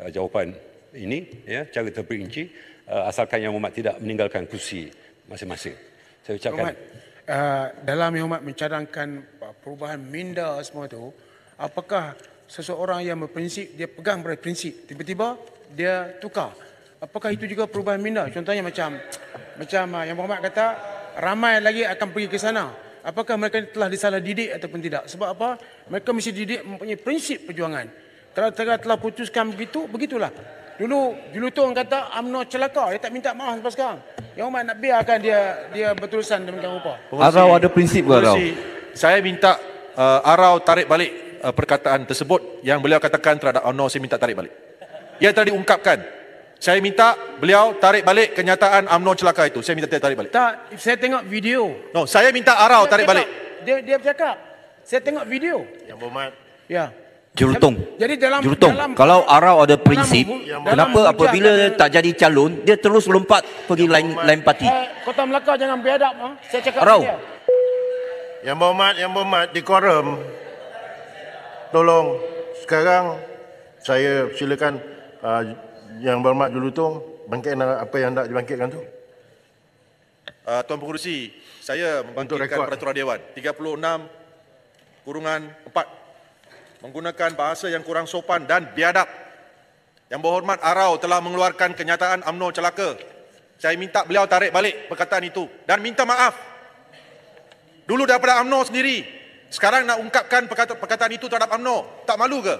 Eh, jawapan ini ya cara terperinci uh, asalkan yang umat tidak meninggalkan kursi masing-masing. Saya ucapkan umat, uh, eh, dalam yang umat mencadangkan perubahan minda semua itu apakah seseorang yang berprinsip dia pegang pada prinsip tiba-tiba dia tukar apakah itu juga perubahan minda contohnya macam macam yang Muhammad kata ramai lagi akan pergi ke sana apakah mereka telah disalah didik ataupun tidak sebab apa mereka mesti didik mempunyai prinsip perjuangan kalau telah, telah putuskan begitu, begitulah. Dulu, dulu tu orang kata Amno celaka. Dia tak minta maaf sampai sekarang. Yang umat nak biarkan dia dia berterusan demikian apa? Arau ada prinsip ke Arau? Saya minta uh, Arau tarik balik uh, perkataan tersebut yang beliau katakan terhadap Amno. Saya minta tarik balik. Ia telah diungkapkan. Saya minta beliau tarik balik kenyataan Amno celaka itu. Saya minta dia tarik balik. Tak, saya tengok video. No, saya minta Arau tarik balik. Dia dia bercakap. Saya tengok video. Yang berhormat. Ya jurutong jadi dalam jurutong dalam, kalau arau ada prinsip dalam, kenapa dalam apabila dia, tak jadi calon dia terus lompat pergi lain lain parti uh, kota melaka jangan biadab ha? saya cakap arau dia. yang berhormat yang berhormat di korum tolong sekarang saya silakan uh, yang berhormat jurutong bangkitkan apa yang hendak dibangkitkan tu uh, tuan pengurusi saya membangkitkan peraturan dewan 36 kurungan 4 menggunakan bahasa yang kurang sopan dan biadab. Yang berhormat Arau telah mengeluarkan kenyataan UMNO celaka. Saya minta beliau tarik balik perkataan itu dan minta maaf. Dulu daripada UMNO sendiri, sekarang nak ungkapkan perkataan itu terhadap UMNO, tak malu ke?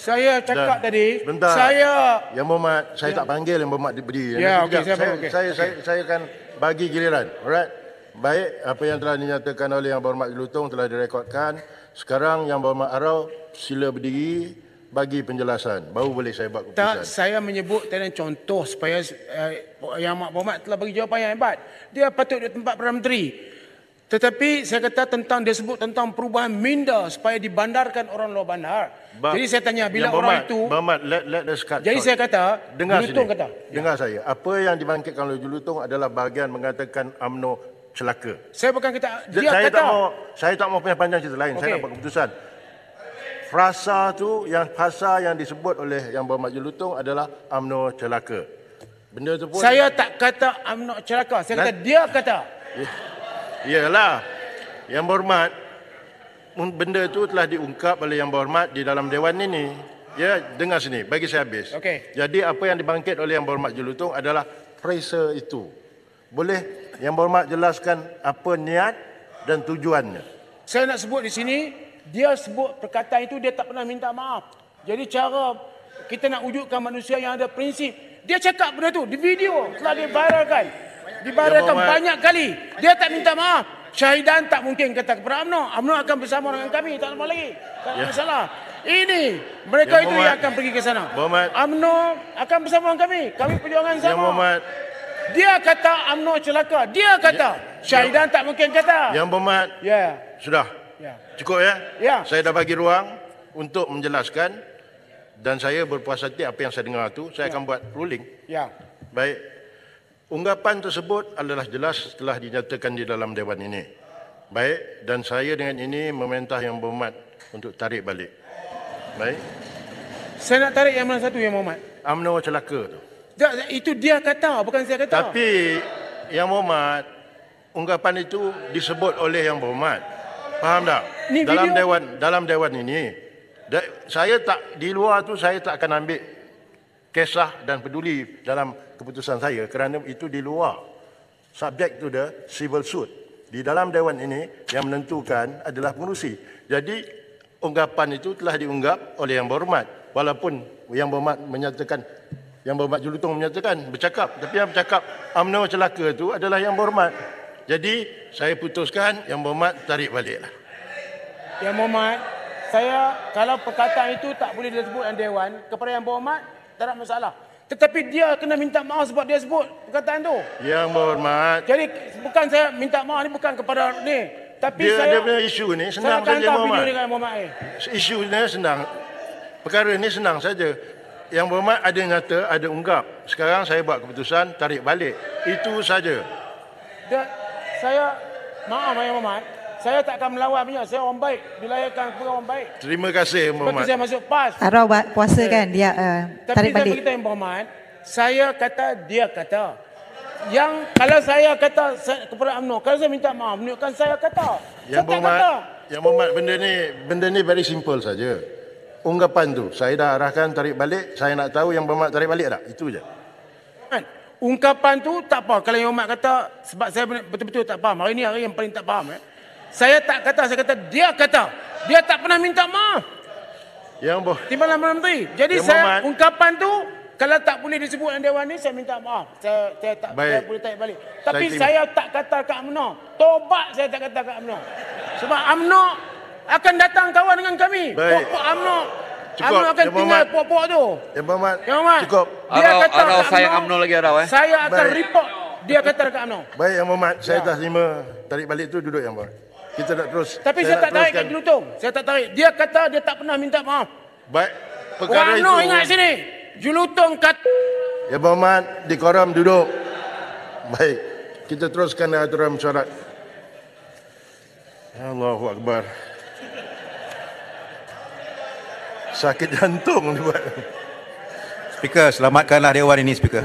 Saya cakap dan, tadi, bentar, saya Yang berhormat, saya yang, tak panggil yang berhormat diberi. Ya, ya okey, saya saya, okay. saya saya akan bagi giliran. Alright. Baik, apa yang telah dinyatakan oleh yang berhormat Lutong telah direkodkan. Sekarang yang berhormat Arau sila berdiri bagi penjelasan. Baru boleh saya buat keputusan. Tak, saya menyebut tadi contoh supaya uh, yang amat berhormat telah bagi jawapan yang hebat. Dia patut di tempat Perdana Menteri. Tetapi saya kata tentang dia sebut tentang perubahan minda supaya dibandarkan orang luar bandar. Bah, jadi saya tanya bila berhormat, orang itu berhormat, let, let us Jadi short. saya kata dengar sini, kata. Dengar ya. saya. Apa yang dibangkitkan oleh Julutong adalah bahagian mengatakan amno celaka. Saya bukan kata dia saya kata. Tak mau, saya tak mau punya panjang cerita lain. Okay. Saya nak buat keputusan. Frasa tu yang frasa yang disebut oleh yang bermakna lutung adalah amno celaka. Benda tu pun Saya tak kata amno celaka. Saya kata dia kata. Ya. Iyalah. Yang berhormat benda tu telah diungkap oleh yang berhormat di dalam dewan ini. Ya, dengar sini, bagi saya habis. Okay. Jadi apa yang dibangkit oleh yang berhormat Julutung adalah frasa itu. Boleh Yang Berhormat jelaskan apa niat dan tujuannya? Saya nak sebut di sini, dia sebut perkataan itu dia tak pernah minta maaf. Jadi cara kita nak wujudkan manusia yang ada prinsip, dia cakap benda tu di video telah dibayarkan. Dibayarkan banyak kali. Dia tak minta maaf. Syahidan tak mungkin kata kepada UMNO. UMNO akan bersama dengan kami. Tak ada lagi. Tak ada ya. masalah. Ini mereka ya, itu yang akan pergi ke sana. UMNO akan bersama dengan kami. Kami perjuangan sama. Ya, dia kata UMNO celaka. Dia kata. Ya. Syahidan tak mungkin kata. Yang berhormat. Ya. Sudah. Ya. Cukup ya? Ya. Saya dah bagi ruang untuk menjelaskan. Dan saya berpuas hati apa yang saya dengar tu. Saya yeah. akan buat ruling. Ya. Baik. Ungkapan tersebut adalah jelas setelah dinyatakan di dalam Dewan ini. Baik. Dan saya dengan ini memerintah yang berhormat untuk tarik balik. Baik. Saya nak tarik yang mana satu yang berhormat? UMNO celaka tu. Tak, itu dia kata, bukan saya kata. Tapi yang berhormat, ungkapan itu disebut oleh yang berhormat. Faham tak? Ini dalam video... dewan dalam dewan ini, saya tak di luar tu saya tak akan ambil kesah dan peduli dalam keputusan saya kerana itu di luar subjek tu the civil suit. Di dalam dewan ini yang menentukan adalah pengurusi. Jadi ungkapan itu telah diunggap oleh yang berhormat walaupun yang berhormat menyatakan yang berhormat Julutong menyatakan bercakap tapi yang bercakap UMNO celaka itu adalah yang berhormat. Jadi saya putuskan yang berhormat tarik baliklah. Yang berhormat saya kalau perkataan itu tak boleh disebut dalam dewan kepada yang berhormat tak ada masalah. Tetapi dia kena minta maaf sebab dia sebut perkataan itu. Yang berhormat. Jadi bukan saya minta maaf ini bukan kepada ni. Tapi dia, saya, dia punya isu ni senang saja Muhammad. Saya tak video dengan Muhammad Isu ni senang. Perkara ni senang saja yang berhormat ada yang kata ada unggap sekarang saya buat keputusan tarik balik itu saja dan saya maaf yang berhormat saya tak akan melawan punya saya orang baik dilahirkan kepada orang baik terima kasih yang berhormat saya masuk PAS arah buat puasa kan dia uh, tarik Tapi balik kita yang berhormat saya kata dia kata yang kalau saya kata kepada amno, kalau saya minta maaf menunjukkan saya kata yang saya berhormat, kata yang ya, berhormat benda ni benda ni very simple saja ungkapan tu. Saya dah arahkan tarik balik. Saya nak tahu yang bermak tarik balik tak? Itu je. Kan? Ungkapan tu tak apa. Kalau yang bermak kata sebab saya betul-betul tak faham. Hari ni hari yang paling tak faham. Eh? Saya tak kata. Saya kata dia kata. Dia tak pernah minta maaf. Yang boh. Timbalan Menteri. Jadi yang saya Muhammad. ungkapan tu kalau tak boleh disebut dengan Dewan ni, saya minta maaf. Saya, saya tak saya boleh tarik balik. Tapi saya, saya tak kata ke Amno. Tobat saya tak kata ke Amno Sebab Amno akan datang kawan dengan kami. pok Amno, Amno akan ya, tinggal pok tu. Ya, Muhammad. Ya, Muhammad. Cukup. Dia arau, kata arau saya Amno lagi arau eh. Saya akan Baik. report dia kata dekat UMNO. Baik, Yang Muhammad. Saya ya. dah terima tarik balik tu duduk Yang Muhammad. Kita nak terus. Tapi saya, saya tak tarik kat gelutung. Saya tak tarik. Dia kata dia tak pernah minta maaf. Baik. Perkara UMNO itu. UMNO ingat sini. Julutong kat. Ya, Muhammad. Di koram duduk. Baik. Kita teruskan aturan syarat. Allahu Akbar. sakit jantung buat. Speaker, selamatkanlah dewan ini Speaker.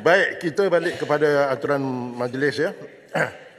Baik, kita balik kepada aturan majlis ya.